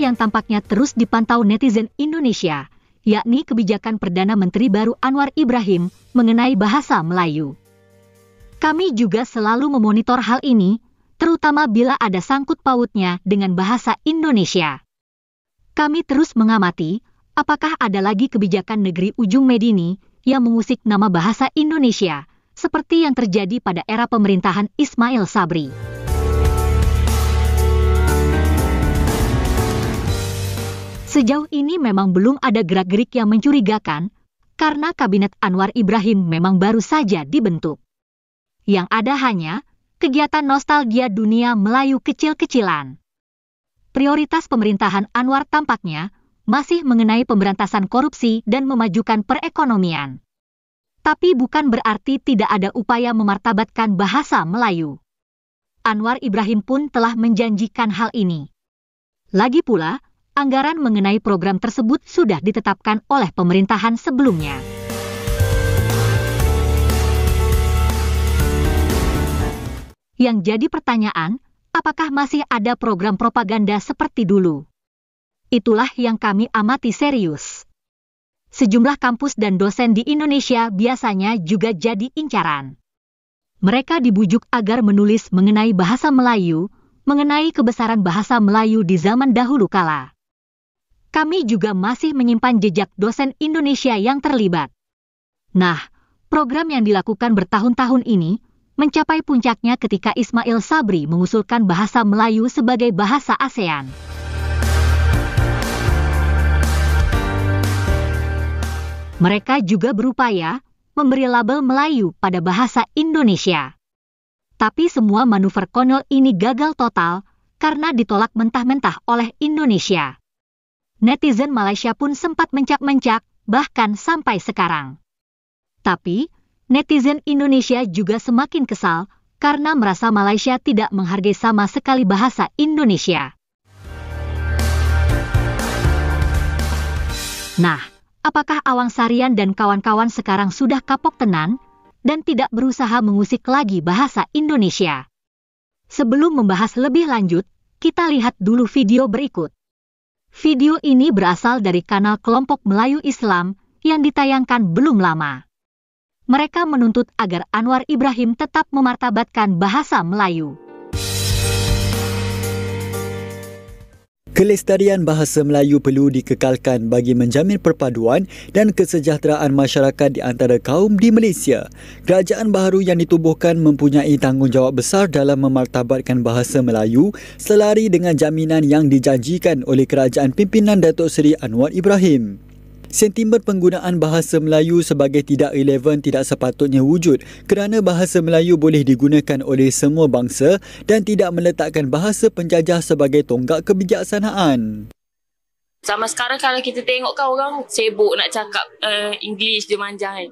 yang tampaknya terus dipantau netizen Indonesia, yakni kebijakan Perdana Menteri baru Anwar Ibrahim mengenai bahasa Melayu. Kami juga selalu memonitor hal ini, terutama bila ada sangkut pautnya dengan bahasa Indonesia. Kami terus mengamati apakah ada lagi kebijakan negeri ujung Medini yang mengusik nama bahasa Indonesia, seperti yang terjadi pada era pemerintahan Ismail Sabri. Sejauh ini memang belum ada gerak-gerik yang mencurigakan, karena Kabinet Anwar Ibrahim memang baru saja dibentuk. Yang ada hanya kegiatan nostalgia dunia Melayu kecil-kecilan. Prioritas pemerintahan Anwar tampaknya masih mengenai pemberantasan korupsi dan memajukan perekonomian. Tapi bukan berarti tidak ada upaya memartabatkan bahasa Melayu. Anwar Ibrahim pun telah menjanjikan hal ini. Lagi pula, anggaran mengenai program tersebut sudah ditetapkan oleh pemerintahan sebelumnya. Yang jadi pertanyaan, apakah masih ada program propaganda seperti dulu? Itulah yang kami amati serius. Sejumlah kampus dan dosen di Indonesia biasanya juga jadi incaran. Mereka dibujuk agar menulis mengenai bahasa Melayu, mengenai kebesaran bahasa Melayu di zaman dahulu kala kami juga masih menyimpan jejak dosen Indonesia yang terlibat. Nah, program yang dilakukan bertahun-tahun ini mencapai puncaknya ketika Ismail Sabri mengusulkan bahasa Melayu sebagai bahasa ASEAN. Mereka juga berupaya memberi label Melayu pada bahasa Indonesia. Tapi semua manuver konyol ini gagal total karena ditolak mentah-mentah oleh Indonesia netizen Malaysia pun sempat mencak-mencak, bahkan sampai sekarang. Tapi, netizen Indonesia juga semakin kesal karena merasa Malaysia tidak menghargai sama sekali bahasa Indonesia. Nah, apakah Awang Sarian dan kawan-kawan sekarang sudah kapok tenan dan tidak berusaha mengusik lagi bahasa Indonesia? Sebelum membahas lebih lanjut, kita lihat dulu video berikut. Video ini berasal dari kanal kelompok Melayu Islam yang ditayangkan belum lama. Mereka menuntut agar Anwar Ibrahim tetap memartabatkan bahasa Melayu. Kelestarian bahasa Melayu perlu dikekalkan bagi menjamin perpaduan dan kesejahteraan masyarakat di antara kaum di Malaysia. Kerajaan baru yang ditubuhkan mempunyai tanggungjawab besar dalam memartabatkan bahasa Melayu selari dengan jaminan yang dijanjikan oleh kerajaan pimpinan Datuk Seri Anwar Ibrahim. Sentimen penggunaan bahasa Melayu sebagai tidak relevan tidak sepatutnya wujud kerana bahasa Melayu boleh digunakan oleh semua bangsa dan tidak meletakkan bahasa penjajah sebagai tonggak kebijaksanaan. Sama sekarang kalau kita tengok kan orang sibuk nak cakap uh, English dia manjang kan.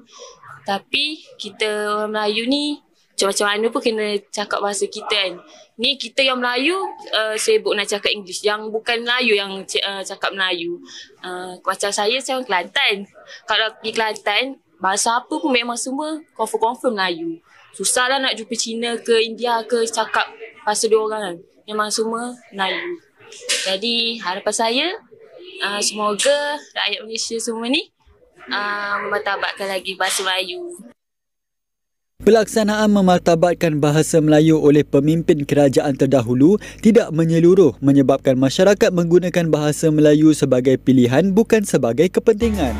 Tapi kita orang Melayu ni macam-macam mana pun kena cakap bahasa kita kan. Ni kita yang Melayu uh, sibuk nak cakap English. Yang bukan Melayu yang uh, cakap Melayu. Uh, macam saya, saya orang Kelantan. Kalau pergi Kelantan, bahasa apa pun memang semua confirm-confirm Melayu. Susahlah nak jumpa Cina ke India ke cakap bahasa dia orang kan. Memang semua Melayu. Jadi harapan saya, uh, semoga rakyat Malaysia semua ni uh, mematabatkan lagi bahasa Melayu. Pelaksanaan memartabatkan bahasa Melayu oleh pemimpin kerajaan terdahulu tidak menyeluruh menyebabkan masyarakat menggunakan bahasa Melayu sebagai pilihan bukan sebagai kepentingan.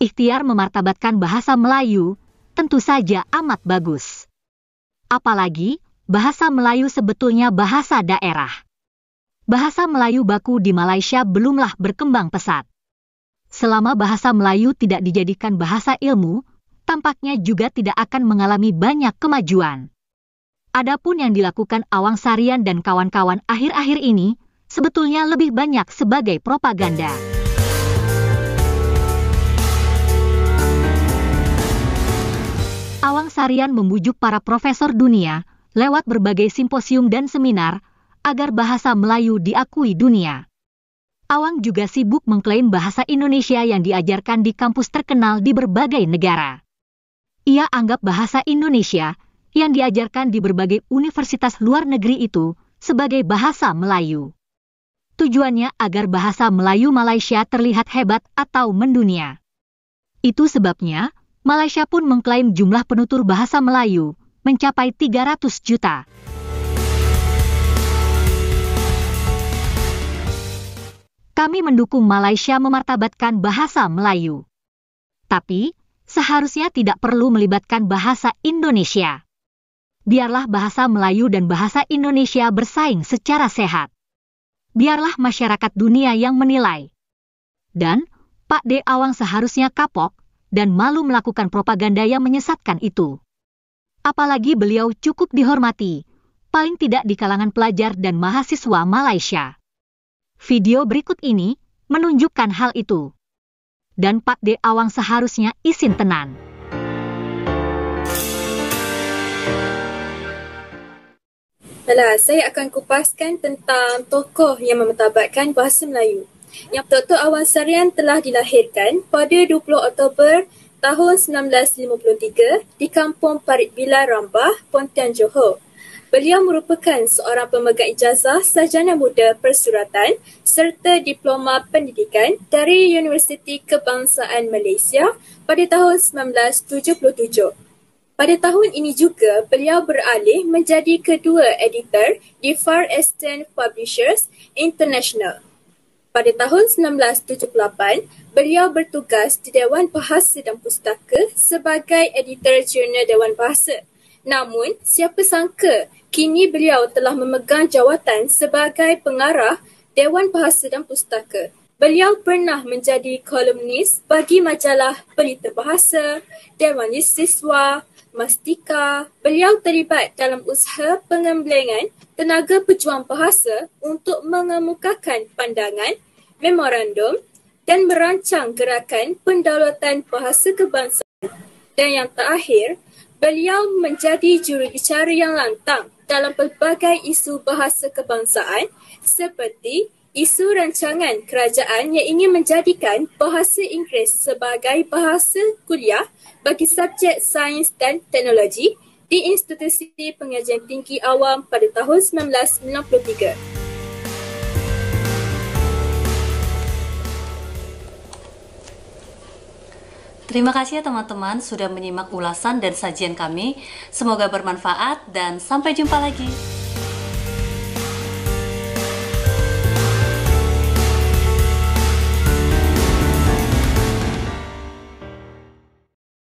Ikhtiar memartabatkan bahasa Melayu tentu saja amat bagus. Apalagi bahasa Melayu sebetulnya bahasa daerah. Bahasa Melayu baku di Malaysia belumlah berkembang pesat selama bahasa Melayu tidak dijadikan bahasa ilmu, tampaknya juga tidak akan mengalami banyak kemajuan. Adapun yang dilakukan Awang Sarian dan kawan-kawan akhir-akhir ini, sebetulnya lebih banyak sebagai propaganda. Awang Sarian membujuk para profesor dunia lewat berbagai simposium dan seminar agar bahasa Melayu diakui dunia. Awang juga sibuk mengklaim bahasa Indonesia yang diajarkan di kampus terkenal di berbagai negara. Ia anggap bahasa Indonesia yang diajarkan di berbagai universitas luar negeri itu sebagai bahasa Melayu. Tujuannya agar bahasa Melayu Malaysia terlihat hebat atau mendunia. Itu sebabnya, Malaysia pun mengklaim jumlah penutur bahasa Melayu mencapai 300 juta. kami mendukung Malaysia memartabatkan bahasa Melayu. Tapi, seharusnya tidak perlu melibatkan bahasa Indonesia. Biarlah bahasa Melayu dan bahasa Indonesia bersaing secara sehat. Biarlah masyarakat dunia yang menilai. Dan, Pak D. Awang seharusnya kapok dan malu melakukan propaganda yang menyesatkan itu. Apalagi beliau cukup dihormati, paling tidak di kalangan pelajar dan mahasiswa Malaysia. Video berikut ini menunjukkan hal itu. Dan Pak De Awang seharusnya izin tenan. Alah, saya akan kupaskan tentang tokoh yang memetabatkan bahasa Melayu. Yang Dr. Awang Sarian telah dilahirkan pada 20 Oktober tahun 1953 di kampung Parit Bila Rambah, Pontian, Johor. Beliau merupakan seorang pemegang ijazah sarjana muda persuratan serta diploma pendidikan dari Universiti Kebangsaan Malaysia pada tahun 1977. Pada tahun ini juga, beliau beralih menjadi kedua editor di Far Eastern Publishers International. Pada tahun 1978, beliau bertugas di Dewan Bahasa dan Pustaka sebagai editor jurnal Dewan Bahasa. Namun, siapa sangka kini beliau telah memegang jawatan sebagai pengarah Dewan Bahasa dan Pustaka. Beliau pernah menjadi kolumnis bagi majalah Pelita Bahasa, Dewan Siswa, Mastika. Beliau terlibat dalam usaha pengemblengan tenaga pejuang bahasa untuk mengemukakan pandangan, memorandum dan merancang gerakan pendaulatan bahasa kebangsaan. Dan yang terakhir, beliau menjadi jurubicara yang lantang dalam pelbagai isu bahasa kebangsaan seperti isu rancangan kerajaan yang ingin menjadikan bahasa Inggeris sebagai bahasa kuliah bagi subjek sains dan teknologi di Institusi Pengajian Tinggi Awam pada tahun 1993. Terima kasih ya teman-teman sudah menyimak ulasan dan sajian kami. Semoga bermanfaat dan sampai jumpa lagi.